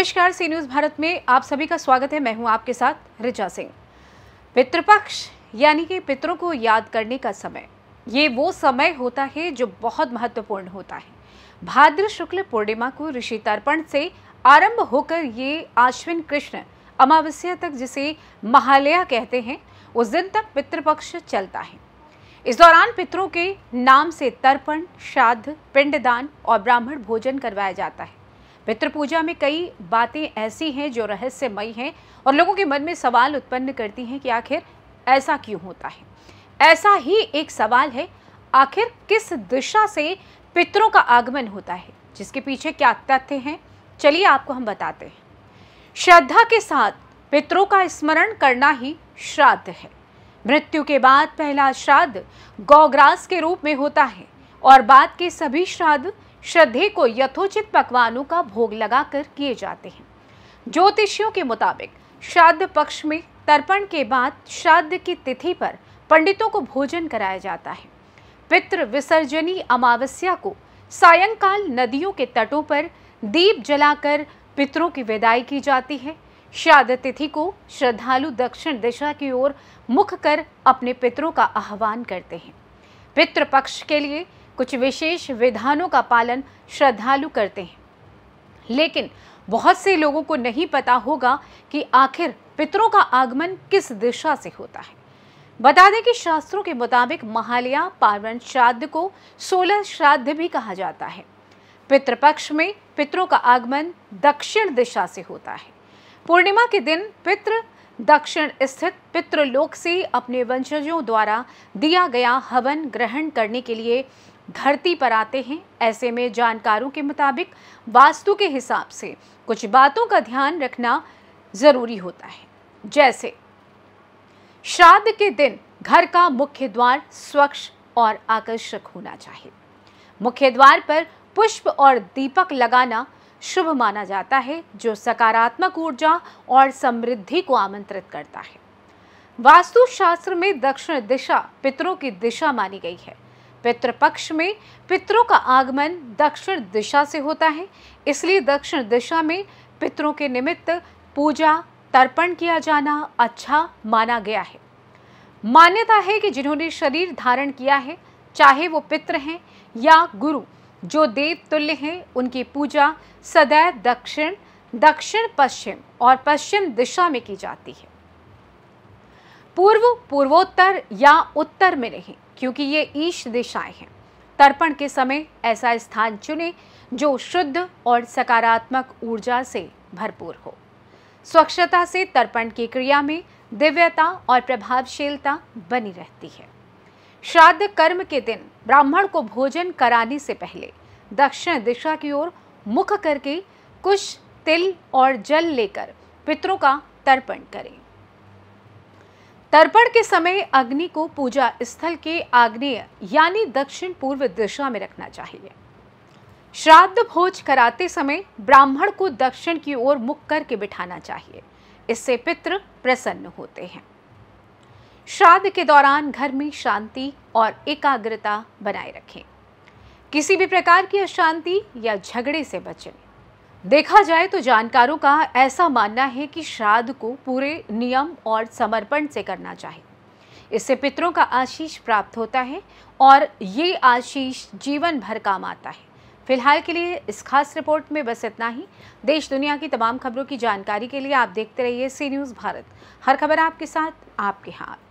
नमस्कार सी न्यूज़ भारत में आप सभी का स्वागत है मैं हूं आपके साथ रिचा सिंह पितृपक्ष यानी कि पितरों को याद करने का समय ये वो समय होता है जो बहुत महत्वपूर्ण होता है भाद्र शुक्ल पूर्णिमा को ऋषि तर्पण से आरंभ होकर ये आश्विन कृष्ण अमावस्या तक जिसे महालया कहते हैं उस दिन तक पितृपक्ष चलता है इस दौरान पितरों के नाम से तर्पण श्राद्ध पिंडदान और ब्राह्मण भोजन करवाया जाता है पितृ पूजा में कई बातें ऐसी हैं जो रहस्यमयी हैं और लोगों के मन में सवाल उत्पन्न करती हैं कि आखिर ऐसा क्यों होता है ऐसा ही एक सवाल है आखिर किस दिशा से पितरों का आगमन होता है जिसके पीछे क्या तथ्य हैं चलिए आपको हम बताते हैं श्रद्धा के साथ पितरों का स्मरण करना ही श्राद्ध है मृत्यु के बाद पहला श्राद्ध गौग्रास के रूप में होता है और बाद के सभी श्राद्ध श्रद्धे को यथोचित पकवानों का भोग लगाकर किए जाते हैं ज्योतिषियों के मुताबिक श्राद्ध पक्ष में तर्पण के बाद श्राद्ध की तिथि पर पंडितों को भोजन कराया जाता है पितृ विसर्जनी अमावस्या को सायंकाल नदियों के तटों पर दीप जलाकर पितरों की विदाई की जाती है श्राद्ध तिथि को श्रद्धालु दक्षिण दिशा की ओर मुख कर अपने पितरों का आह्वान करते हैं पितृ पक्ष के लिए कुछ विशेष विधानों का पालन श्रद्धालु करते हैं लेकिन बहुत से लोगों को नहीं पता होगा कि आखिर पितरों का आगमन किस दिशा से होता है बता दें कि शास्त्रों के मुताबिक महालया पार्वण श्राद्ध को सोलह श्राद्ध भी कहा जाता है पितृपक्ष में पितरों का आगमन दक्षिण दिशा से होता है पूर्णिमा के दिन पितृ दक्षिण स्थित पितृलोक से अपने वंशजों द्वारा दिया गया हवन ग्रहण करने के लिए धरती पर आते हैं ऐसे में जानकारों के मुताबिक वास्तु के हिसाब से कुछ बातों का ध्यान रखना जरूरी होता है जैसे श्राद्ध के दिन घर का मुख्य द्वार स्वच्छ और आकर्षक होना चाहिए मुख्य द्वार पर पुष्प और दीपक लगाना शुभ माना जाता है जो सकारात्मक ऊर्जा और समृद्धि को आमंत्रित करता है वास्तुशास्त्र में दक्षिण दिशा पितरों की दिशा मानी गई है पितृपक्ष में पितरों का आगमन दक्षिण दिशा से होता है इसलिए दक्षिण दिशा में पितरों के निमित्त पूजा तर्पण किया जाना अच्छा माना गया है मान्यता है कि जिन्होंने शरीर धारण किया है चाहे वो पितृ हैं या गुरु जो देव तुल्य हैं उनकी पूजा सदैव दक्षिण दक्षिण पश्चिम और पश्चिम दिशा में की जाती है पूर्व पूर्वोत्तर या उत्तर में नहीं क्योंकि ये ईश दिशाएं हैं तर्पण के समय ऐसा स्थान चुने जो शुद्ध और सकारात्मक ऊर्जा से भरपूर हो स्वच्छता से तर्पण की क्रिया में दिव्यता और प्रभावशीलता बनी रहती है श्राद्ध कर्म के दिन ब्राह्मण को भोजन कराने से पहले दक्षिण दिशा की ओर मुख करके कुछ तिल और जल लेकर पितरों का तर्पण करें तर्पण के समय अग्नि को पूजा स्थल के आग्नेय यानी दक्षिण पूर्व दिशा में रखना चाहिए श्राद्ध भोज कराते समय ब्राह्मण को दक्षिण की ओर मुख करके बिठाना चाहिए इससे पितृ प्रसन्न होते हैं श्राद्ध के दौरान घर में शांति और एकाग्रता बनाए रखें किसी भी प्रकार की अशांति या झगड़े से बचें देखा जाए तो जानकारों का ऐसा मानना है कि श्राद्ध को पूरे नियम और समर्पण से करना चाहिए इससे पितरों का आशीष प्राप्त होता है और ये आशीष जीवन भर काम आता है फिलहाल के लिए इस खास रिपोर्ट में बस इतना ही देश दुनिया की तमाम खबरों की जानकारी के लिए आप देखते रहिए सी न्यूज़ भारत हर खबर आपके साथ आपके हाथ